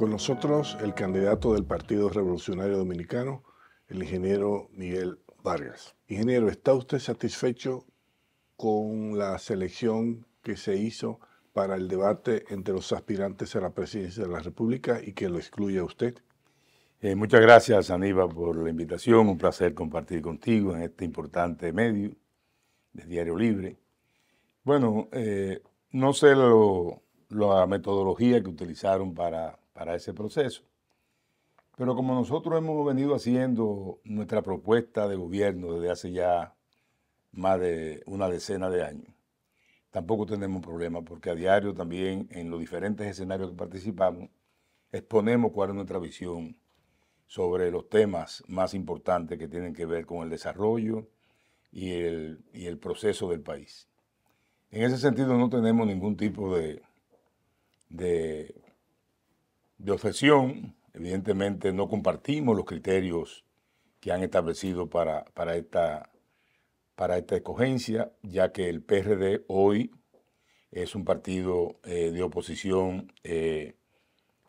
Con nosotros el candidato del Partido Revolucionario Dominicano, el ingeniero Miguel Vargas. Ingeniero, ¿está usted satisfecho con la selección que se hizo para el debate entre los aspirantes a la presidencia de la República y que lo excluya usted? Eh, muchas gracias, Aníbal, por la invitación. Un placer compartir contigo en este importante medio de Diario Libre. Bueno, eh, no sé la metodología que utilizaron para para ese proceso. Pero como nosotros hemos venido haciendo nuestra propuesta de gobierno desde hace ya más de una decena de años, tampoco tenemos problema porque a diario también en los diferentes escenarios que participamos exponemos cuál es nuestra visión sobre los temas más importantes que tienen que ver con el desarrollo y el, y el proceso del país. En ese sentido no tenemos ningún tipo de, de de objeción. Evidentemente no compartimos los criterios que han establecido para, esta, para esta escogencia, ya que el PRD hoy es un partido eh, de oposición eh,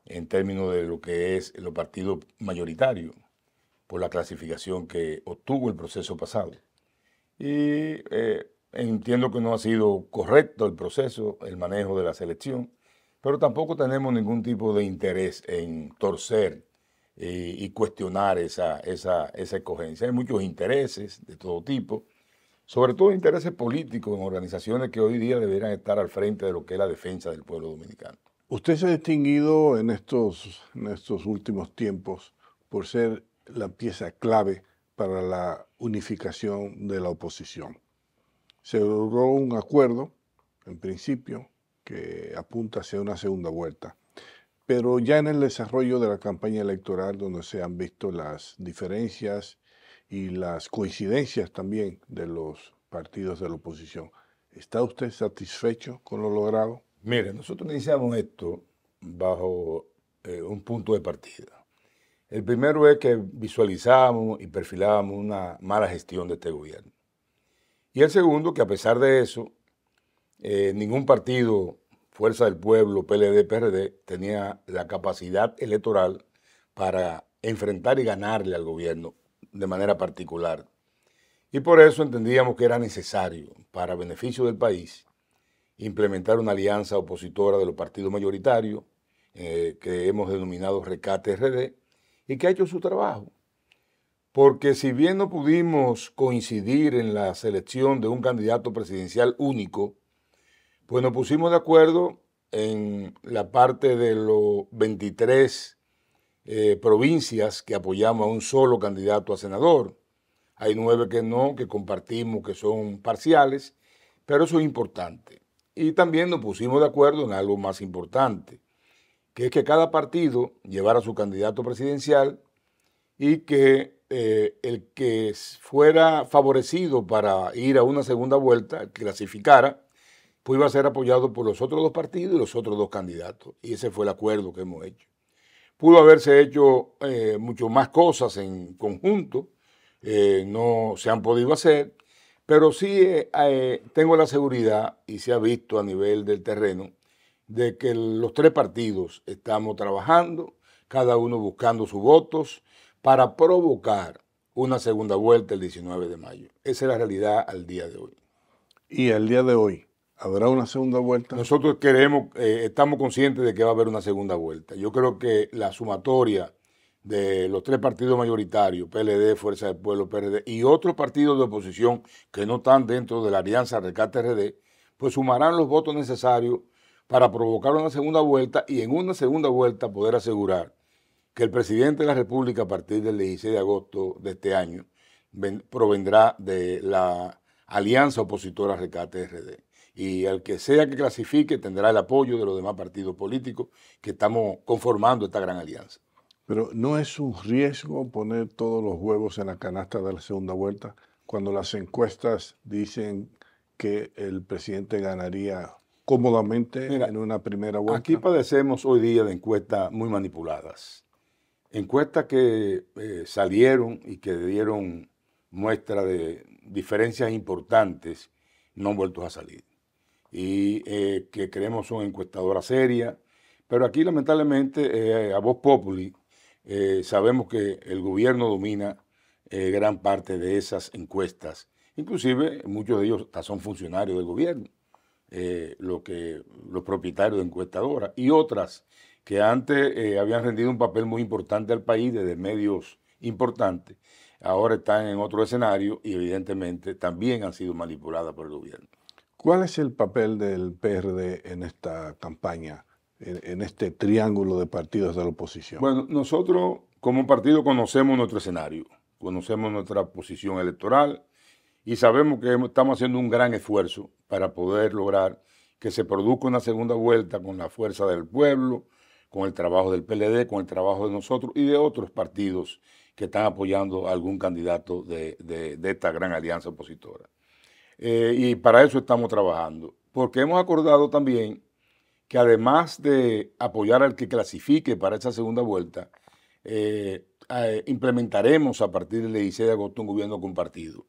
en términos de lo que es el partido mayoritario por la clasificación que obtuvo el proceso pasado. Y eh, entiendo que no ha sido correcto el proceso, el manejo de la selección pero tampoco tenemos ningún tipo de interés en torcer eh, y cuestionar esa, esa, esa escogencia. Hay muchos intereses de todo tipo, sobre todo intereses políticos en organizaciones que hoy día deberían estar al frente de lo que es la defensa del pueblo dominicano. Usted se ha distinguido en estos, en estos últimos tiempos por ser la pieza clave para la unificación de la oposición. Se logró un acuerdo, en principio, que apunta hacia una segunda vuelta. Pero ya en el desarrollo de la campaña electoral, donde se han visto las diferencias y las coincidencias también de los partidos de la oposición, ¿está usted satisfecho con lo logrado? Mire, nosotros iniciamos esto bajo eh, un punto de partida. El primero es que visualizábamos y perfilábamos una mala gestión de este gobierno. Y el segundo, que a pesar de eso, eh, ningún partido, Fuerza del Pueblo, PLD, PRD, tenía la capacidad electoral para enfrentar y ganarle al gobierno de manera particular. Y por eso entendíamos que era necesario, para beneficio del país, implementar una alianza opositora de los partidos mayoritarios, eh, que hemos denominado Recate RD, y que ha hecho su trabajo. Porque si bien no pudimos coincidir en la selección de un candidato presidencial único, pues nos pusimos de acuerdo en la parte de los 23 eh, provincias que apoyamos a un solo candidato a senador. Hay nueve que no, que compartimos, que son parciales, pero eso es importante. Y también nos pusimos de acuerdo en algo más importante, que es que cada partido llevara su candidato presidencial y que eh, el que fuera favorecido para ir a una segunda vuelta, clasificara, pues iba a ser apoyado por los otros dos partidos y los otros dos candidatos. Y ese fue el acuerdo que hemos hecho. Pudo haberse hecho eh, mucho más cosas en conjunto, eh, no se han podido hacer, pero sí eh, tengo la seguridad y se ha visto a nivel del terreno de que los tres partidos estamos trabajando, cada uno buscando sus votos para provocar una segunda vuelta el 19 de mayo. Esa es la realidad al día de hoy. Y al día de hoy, ¿Habrá una segunda vuelta? Nosotros queremos, eh, estamos conscientes de que va a haber una segunda vuelta. Yo creo que la sumatoria de los tres partidos mayoritarios, PLD, Fuerza del Pueblo, PRD, y otros partidos de oposición que no están dentro de la alianza recate RD, pues sumarán los votos necesarios para provocar una segunda vuelta y en una segunda vuelta poder asegurar que el presidente de la República a partir del 16 de agosto de este año provendrá de la alianza opositora recate RD y al que sea que clasifique tendrá el apoyo de los demás partidos políticos que estamos conformando esta gran alianza. Pero no es un riesgo poner todos los huevos en la canasta de la segunda vuelta cuando las encuestas dicen que el presidente ganaría cómodamente en una primera vuelta. Aquí padecemos hoy día de encuestas muy manipuladas. Encuestas que eh, salieron y que dieron muestra de diferencias importantes no han vuelto a salir y eh, que creemos son encuestadoras serias. Pero aquí, lamentablemente, eh, a voz populi, eh, sabemos que el gobierno domina gran parte de esas encuestas. Inclusive, muchos de ellos son funcionarios del gobierno, lo que, los propietarios de encuestadoras y otras que antes habían rendido un papel muy importante al país desde medios importantes, ahora están en otro escenario y evidentemente también han sido manipuladas por el gobierno. ¿Cuál es el papel del PRD en esta campaña, en, este triángulo de partidos de la oposición? Bueno, nosotros como partido conocemos nuestro escenario, conocemos nuestra posición electoral y sabemos que estamos haciendo un gran esfuerzo para poder lograr que se produzca una segunda vuelta con la fuerza del pueblo, con el trabajo del PLD, con el trabajo de nosotros y de otros partidos que están apoyando a algún candidato de esta gran alianza opositora. Eh, y para eso estamos trabajando. Porque hemos acordado también que además de apoyar al que clasifique para esa segunda vuelta, eh, eh, implementaremos a partir del 16 de agosto un gobierno compartido,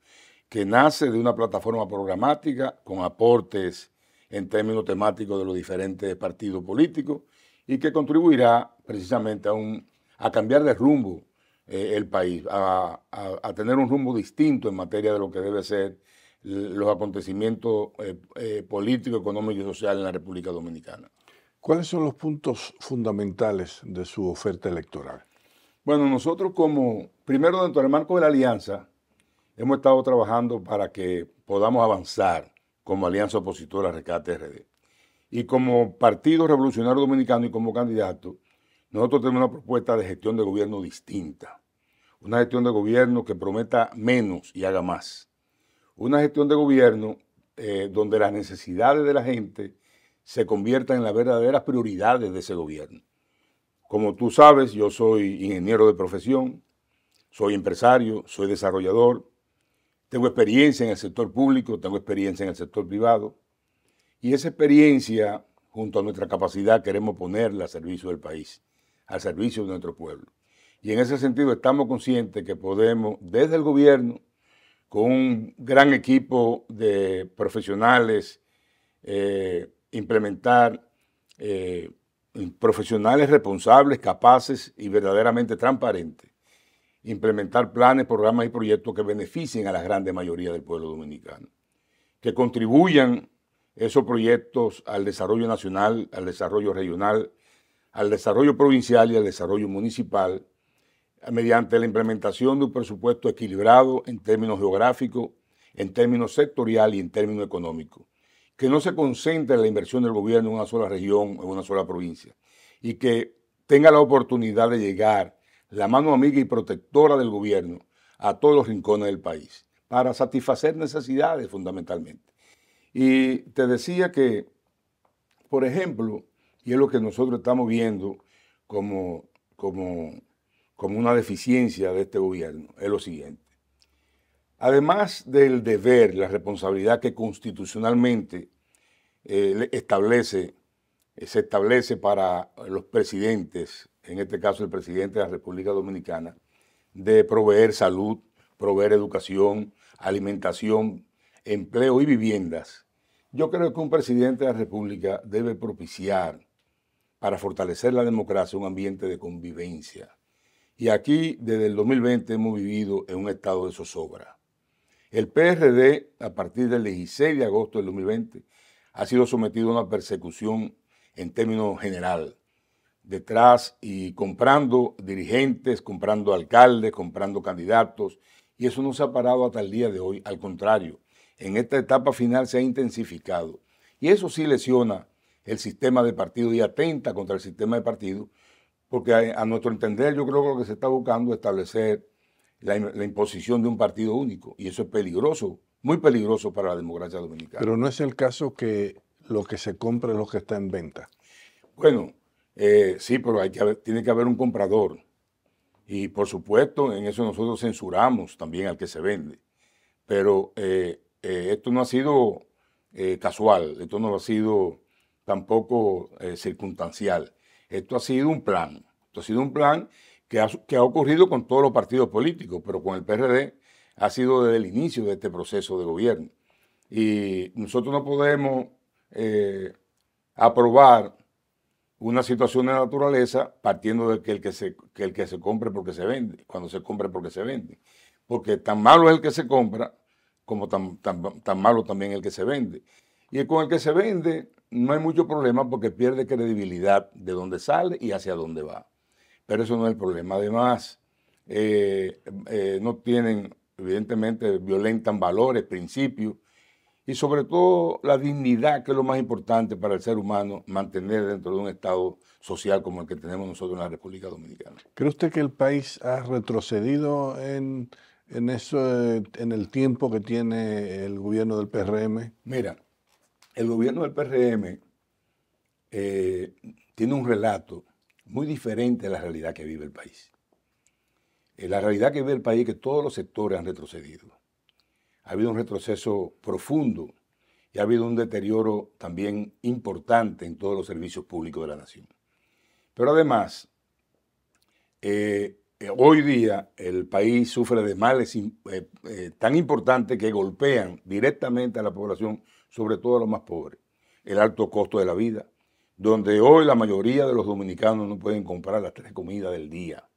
que nace de una plataforma programática con aportes en términos temáticos de los diferentes partidos políticos y que contribuirá precisamente a, un, a cambiar de rumbo el país, a tener un rumbo distinto en materia de lo que debe ser los acontecimientos eh, eh, políticos, económicos y sociales en la República Dominicana. ¿Cuáles son los puntos fundamentales de su oferta electoral? Bueno, nosotros como, primero dentro del marco de la alianza, hemos estado trabajando para que podamos avanzar como alianza opositora Rescate RD. Y como Partido Revolucionario Dominicano y como candidato, nosotros tenemos una propuesta de gestión de gobierno distinta. Una gestión de gobierno que prometa menos y haga más una gestión de gobierno eh, donde las necesidades de la gente se conviertan en las verdaderas prioridades de ese gobierno. Como tú sabes, yo soy ingeniero de profesión, soy empresario, soy desarrollador, tengo experiencia en el sector público, tengo experiencia en el sector privado, y esa experiencia, junto a nuestra capacidad, queremos ponerla al servicio del país, al servicio de nuestro pueblo. Y en ese sentido estamos conscientes que podemos, desde el gobierno, con un gran equipo de profesionales, eh, implementar eh, profesionales responsables, capaces y verdaderamente transparentes, implementar planes, programas y proyectos que beneficien a la grande mayoría del pueblo dominicano, que contribuyan esos proyectos al desarrollo nacional, al desarrollo regional, al desarrollo provincial y al desarrollo municipal mediante la implementación de un presupuesto equilibrado en términos geográficos, en términos sectoriales y en términos económicos, que no se concentre la inversión del gobierno en una sola región o en una sola provincia, y que tenga la oportunidad de llegar la mano amiga y protectora del gobierno a todos los rincones del país, para satisfacer necesidades fundamentalmente. Y te decía que, por ejemplo, y es lo que nosotros estamos viendo como, como como una deficiencia de este gobierno es lo siguiente. Además del deber, la responsabilidad que constitucionalmente eh, establece, eh, se establece para los presidentes, en este caso el presidente de la República Dominicana, de proveer salud, proveer educación, alimentación, empleo y viviendas. Yo creo que un presidente de la República debe propiciar para fortalecer la democracia un ambiente de convivencia y aquí, desde el 2020, hemos vivido en un estado de zozobra. El PRD, a partir del 16 de agosto del 2020, ha sido sometido a una persecución en términos general, detrás y comprando dirigentes, comprando alcaldes, comprando candidatos, y eso no se ha parado hasta el día de hoy, al contrario, en esta etapa final se ha intensificado, y eso sí lesiona el sistema de partido y atenta contra el sistema de partido, porque a, nuestro entender yo creo que lo que se está buscando es establecer la, imposición de un partido único, y eso es peligroso, muy peligroso para la democracia dominicana. Pero no es el caso que lo que se compra es lo que está en venta. Bueno, eh, sí, pero tiene que haber un comprador. Y por supuesto, en eso nosotros censuramos también al que se vende. Pero eh, eh, esto no ha sido casual, esto no ha sido tampoco circunstancial. Esto ha sido un plan. Esto ha sido un plan que ha, ocurrido con todos los partidos políticos, pero con el PRD ha sido desde el inicio de este proceso de gobierno. Y nosotros no podemos eh, aprobar una situación de naturaleza partiendo de que el que, se, que el que se compre porque se vende, cuando se compre porque se vende. Porque tan malo es el que se compra como tan, tan, malo también el que se vende. Y con el que se vende no hay mucho problema porque pierde credibilidad de dónde sale y hacia dónde va. Pero eso no es el problema. Además, eh, eh, no tienen, evidentemente, violentan valores, principios y sobre todo la dignidad, que es lo más importante para el ser humano mantener dentro de un Estado social como el que tenemos nosotros en la República Dominicana. ¿Cree usted que el país ha retrocedido en, en, eso, en el tiempo que tiene el gobierno del PRM? Mira, el gobierno del PRM eh, tiene un relato muy diferente a la realidad que vive el país. Eh, la realidad que vive el país es que todos los sectores han retrocedido. Ha habido un retroceso profundo y ha habido un deterioro también importante en todos los servicios públicos de la nación. Pero además, eh, hoy día el país sufre de males tan importantes que golpean directamente a la población sobre todo a los más pobres, el alto costo de la vida, donde hoy la mayoría de los dominicanos no pueden comprar las tres comidas del día.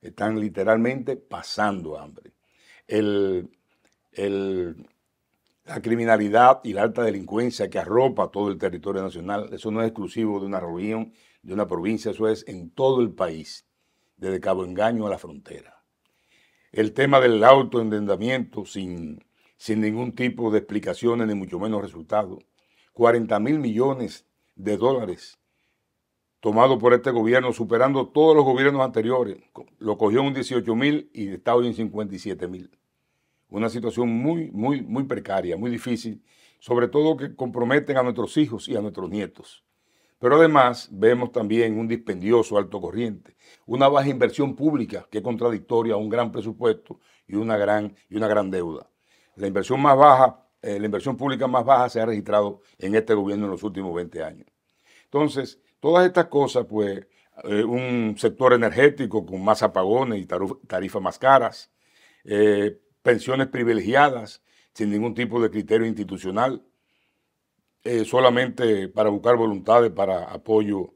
Están literalmente pasando hambre. la criminalidad y la alta delincuencia que arropa todo el territorio nacional, eso no es exclusivo de una región, de una provincia, eso es en todo el país, desde Cabo Engaño a la frontera. El tema del autoendendamiento sin sin ningún tipo de explicaciones ni mucho menos resultados. 40 mil millones de dólares tomados por este gobierno, superando todos los gobiernos anteriores. Lo cogió en 18 mil y está hoy en 57 mil. Una situación muy, muy, muy precaria, muy difícil, sobre todo que comprometen a nuestros hijos y a nuestros nietos. Pero además vemos también un dispendioso alto corriente, una baja inversión pública que es contradictoria a un gran presupuesto y una gran, y una gran deuda la inversión más baja, eh, la inversión pública más baja se ha registrado en este gobierno en los últimos 20 años. Entonces, todas estas cosas, pues, eh, un sector energético con más apagones y tarifas más caras, eh, pensiones privilegiadas sin ningún tipo de criterio institucional, solamente para buscar voluntades para apoyo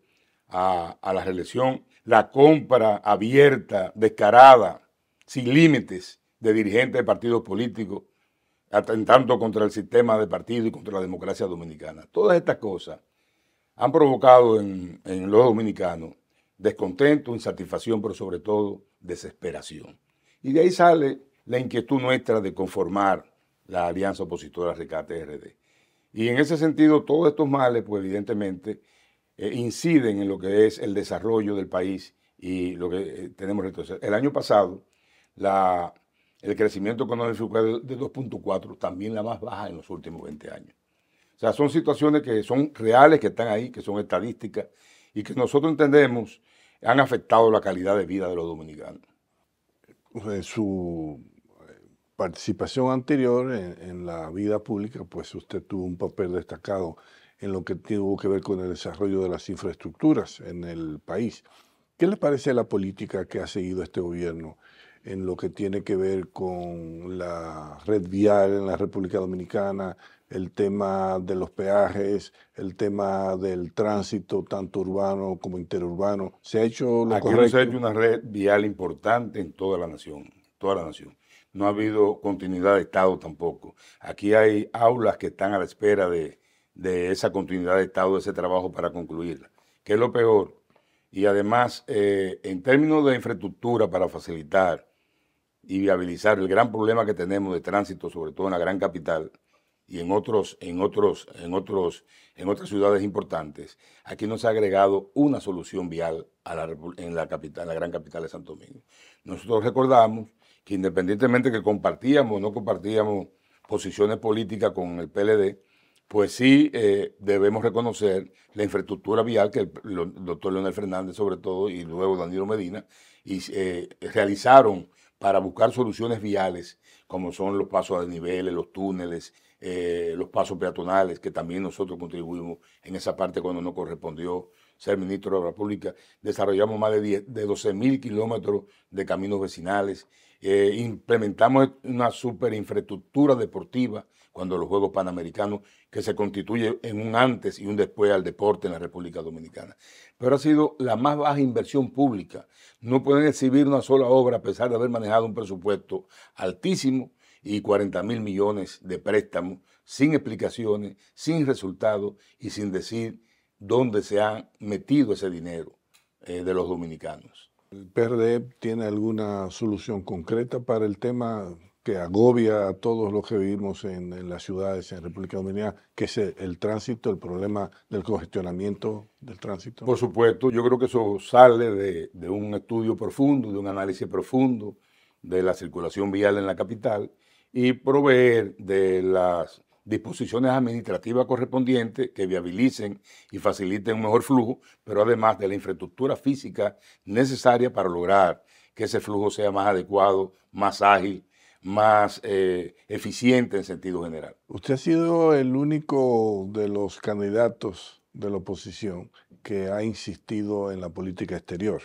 a, a la reelección, la compra abierta, descarada, sin límites de dirigentes de partidos políticos atentando contra el sistema de partido y contra la democracia dominicana. Todas estas cosas han provocado en, los dominicanos descontento, insatisfacción, pero sobre todo desesperación. Y de ahí sale la inquietud nuestra de conformar la alianza opositora Recate RD. Y en ese sentido, todos estos males, pues evidentemente, eh, inciden en lo que es el desarrollo del país y lo que eh, tenemos hacer. El año pasado, la el crecimiento económico de 2.4, también la más baja en los últimos 20 años. O sea, son situaciones que son reales, que están ahí, que son estadísticas y que nosotros entendemos han afectado la calidad de vida de los dominicanos. Eh, su eh, participación anterior en, la vida pública, pues usted tuvo un papel destacado en lo que tuvo que ver con el desarrollo de las infraestructuras en el país. ¿Qué le parece la política que ha seguido este gobierno en lo que tiene que ver con la red vial en la República Dominicana, el tema de los peajes, el tema del tránsito, tanto urbano como interurbano. Se ha hecho lo Aquí una red vial importante en toda la nación, toda la nación. No ha habido continuidad de Estado tampoco. Aquí hay aulas que están a la espera de, esa continuidad de Estado, de ese trabajo para concluirla, que es lo peor. Y además, eh, en términos de infraestructura para facilitar y viabilizar el gran problema que tenemos de tránsito, sobre todo en la gran capital y en otros, en otros, en otros, en otras ciudades importantes, aquí nos ha agregado una solución vial a en la capital, la gran capital de Santo Domingo. Nosotros recordamos que independientemente que compartíamos o no compartíamos posiciones políticas con el PLD, pues sí eh, debemos reconocer la infraestructura vial que el, doctor Leonel Fernández sobre todo y luego Danilo Medina eh, realizaron para buscar soluciones viales, como son los pasos a niveles, los túneles, eh, los pasos peatonales, que también nosotros contribuimos en esa parte cuando no correspondió ser ministro de la República. Desarrollamos más de, 10, 12 mil kilómetros de caminos vecinales. Eh, implementamos una super infraestructura deportiva cuando los Juegos Panamericanos, que se constituye en un antes y un después al deporte en la República Dominicana. Pero ha sido la más baja inversión pública. No pueden exhibir una sola obra a pesar de haber manejado un presupuesto altísimo y 40 mil millones de préstamos, sin explicaciones, sin resultados y sin decir dónde se ha metido ese dinero eh, de los dominicanos. ¿El PRD tiene alguna solución concreta para el tema que agobia a todos los que vivimos en, las ciudades en República Dominicana, que es el, tránsito, el problema del congestionamiento del tránsito? Por supuesto, yo creo que eso sale de un estudio profundo, de un análisis profundo de la circulación vial en la capital y proveer de las disposiciones administrativas correspondientes que viabilicen y faciliten un mejor flujo, pero además de la infraestructura física necesaria para lograr que ese flujo sea más adecuado, más ágil más eh, eficiente en sentido general. Usted ha sido el único de los candidatos de la oposición que ha insistido en la política exterior.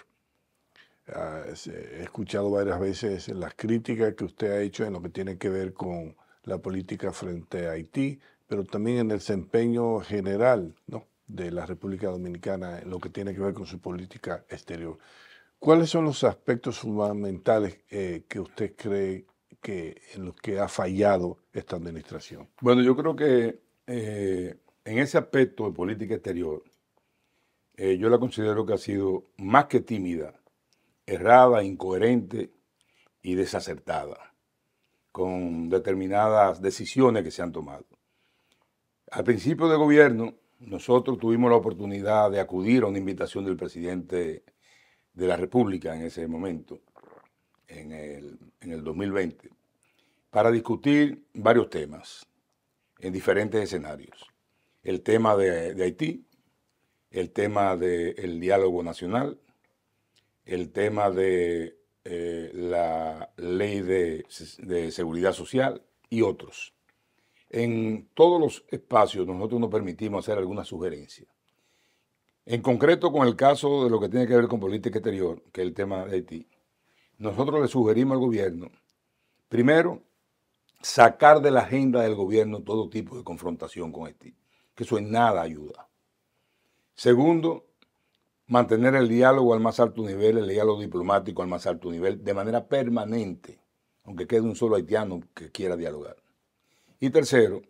Ah, eh, he escuchado varias veces las críticas que usted ha hecho en lo que tiene que ver con la política frente a Haití, pero también en el desempeño general ¿no? de la República Dominicana en lo que tiene que ver con su política exterior. ¿Cuáles son los aspectos fundamentales eh, que usted cree que, en los que ha fallado esta administración? Bueno, yo creo que eh, en ese aspecto de política exterior, eh, yo la considero que ha sido más que tímida, errada, incoherente y desacertada con determinadas decisiones que se han tomado. Al principio de gobierno, nosotros tuvimos la oportunidad de acudir a una invitación del presidente de la República en ese momento en el, 2020 para discutir varios temas en diferentes escenarios. El tema de, Haití, el tema del diálogo nacional, el tema de eh, la ley de, de, seguridad social y otros. En todos los espacios nosotros nos permitimos hacer alguna sugerencia. En concreto con el caso de lo que tiene que ver con política exterior, que es el tema de Haití, nosotros le sugerimos al gobierno, primero, sacar de la agenda del gobierno todo tipo de confrontación con Haití, que eso en nada ayuda. Segundo, mantener el diálogo al más alto nivel, el diálogo diplomático al más alto nivel, de manera permanente, aunque quede un solo haitiano que quiera dialogar. Y tercero,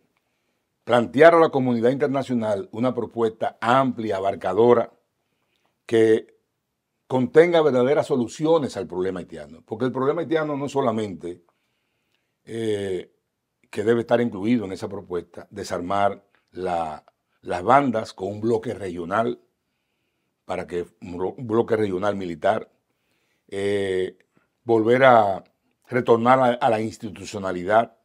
plantear a la comunidad internacional una propuesta amplia, abarcadora, que contenga verdaderas soluciones al problema haitiano. Porque el problema haitiano no solamente eh, que debe estar incluido en esa propuesta, desarmar las bandas con un bloque regional, para que un bloque regional militar, eh, volver a retornar a, la institucionalidad,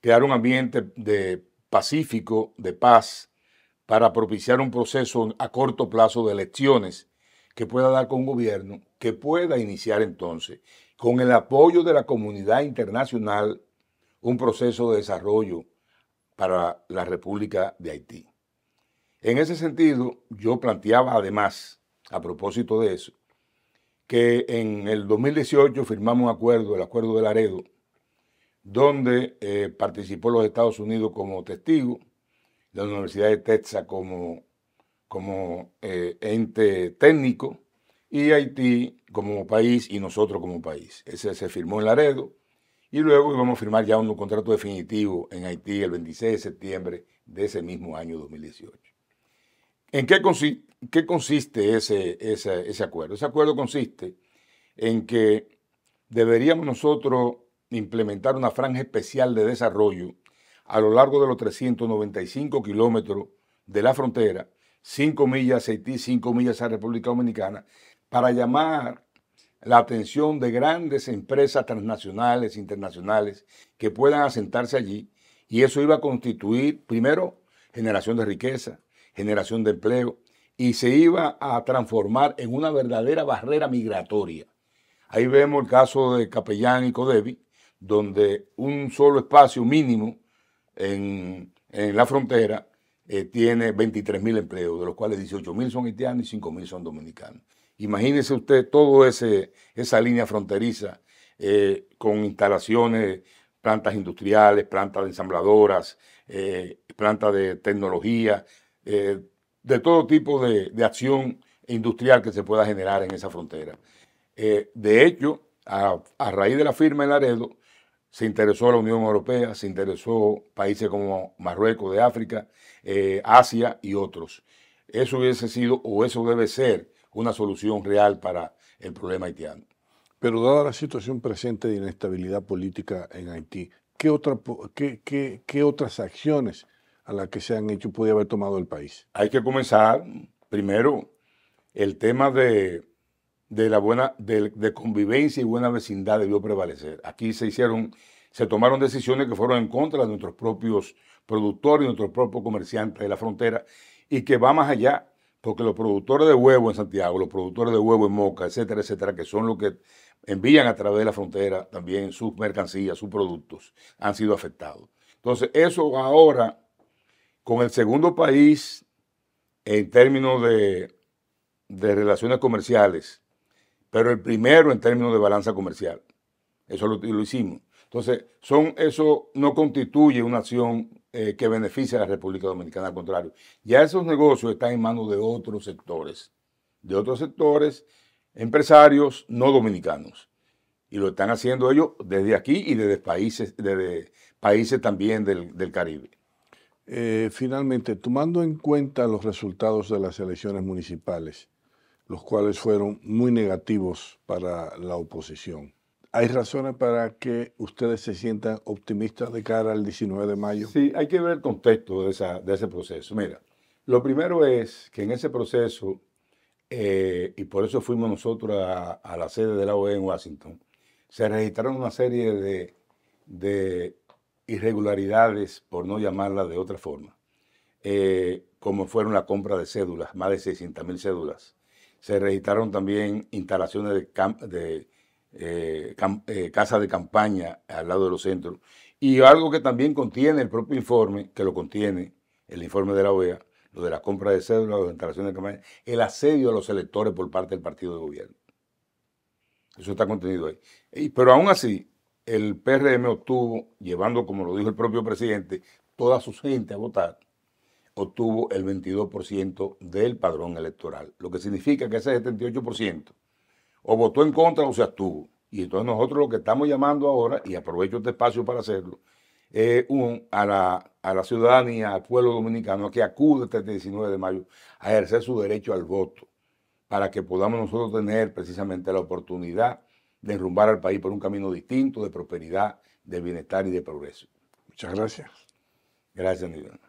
crear un ambiente de pacífico, de paz, para propiciar un proceso a corto plazo de elecciones que pueda dar con gobierno, que pueda iniciar entonces, con el apoyo de la comunidad internacional, un proceso de desarrollo para la República de Haití. En ese sentido, yo planteaba además, a propósito de eso, que en el 2018 firmamos un acuerdo, el acuerdo de Laredo, donde eh, participó los Estados Unidos como testigo, la Universidad de Texas como como eh, ente técnico y Haití como país y nosotros como país. Ese se firmó en Laredo y luego íbamos a firmar ya un contrato definitivo en Haití el 26 de septiembre de ese mismo año 2018. ¿En qué, consiste, qué consiste ese, ese, ese acuerdo? Ese acuerdo consiste en que deberíamos nosotros implementar una franja especial de desarrollo a lo largo de los 395 kilómetros de la frontera cinco millas a Haití, cinco millas a República Dominicana, para llamar la atención de grandes empresas transnacionales, internacionales, que puedan asentarse allí. Y eso iba a constituir, primero, generación de riqueza, generación de empleo, y se iba a transformar en una verdadera barrera migratoria. Ahí vemos el caso de Capellán y Codevi, donde un solo espacio mínimo en, en la frontera eh, tiene 23.000 mil empleos, de los cuales 18.000 son haitianos y 5.000 son dominicanos. Imagínese usted toda esa línea fronteriza eh, con instalaciones, plantas industriales, plantas ensambladoras, eh, plantas de tecnología, de todo tipo de, acción industrial que se pueda generar en esa frontera. de hecho, a, a raíz de la firma en Laredo, se interesó la Unión Europea, se interesó países como Marruecos de África, eh, Asia y otros. Eso hubiese sido o eso debe ser una solución real para el problema haitiano. Pero dada la situación presente de inestabilidad política en Haití, ¿qué, qué otras acciones a las que se han hecho puede haber tomado el país? Hay que comenzar primero el tema de de la buena de, convivencia y buena vecindad debió prevalecer. Aquí se hicieron, se tomaron decisiones que fueron en contra de nuestros propios productores, y nuestros propios comerciantes de la frontera y que va más allá, porque los productores de huevo en Santiago, los productores de huevo en Moca, etcétera, etcétera, que son los que envían a través de la frontera también sus mercancías, sus productos, han sido afectados. Entonces, eso ahora, con el segundo país en términos de, de relaciones comerciales, pero el primero en términos de balanza comercial. Eso lo, hicimos. Entonces, son, eso no constituye una acción eh, que beneficie a la República Dominicana, al contrario. Ya esos negocios están en manos de otros sectores, de otros sectores, empresarios no dominicanos. Y lo están haciendo ellos desde aquí y desde países, desde países también del, Caribe. Eh, finalmente, tomando en cuenta los resultados de las elecciones municipales, los cuales fueron muy negativos para la oposición. ¿Hay razones para que ustedes se sientan optimistas de cara al 19 de mayo? Sí, hay que ver el contexto de, ese proceso. Mira, lo primero es que en ese proceso, eh, y por eso fuimos nosotros a, la sede de la OE en Washington, se registraron una serie de, irregularidades, por no llamarla de otra forma, eh, como fueron la compra de cédulas, más de 600 mil cédulas, se registraron también instalaciones de, camp de eh, eh, casas de campaña al lado de los centros. Y algo que también contiene el propio informe, que lo contiene el informe de la OEA, lo de la compra de cédulas, las instalaciones de campaña, el asedio a los electores por parte del partido de gobierno. Eso está contenido ahí. pero aún así, el PRM obtuvo, llevando, como lo dijo el propio presidente, toda su gente a votar, obtuvo el 22% del padrón electoral, lo que significa que ese 78% o votó en contra o se abstuvo. Y entonces nosotros lo que estamos llamando ahora, y aprovecho este espacio para hacerlo, es a, la, ciudadanía, al pueblo dominicano, que acude este 19 de mayo a ejercer su derecho al voto, para que podamos nosotros tener precisamente la oportunidad de enrumbar al país por un camino distinto de prosperidad, de bienestar y de progreso. Muchas gracias. Gracias, Nidana.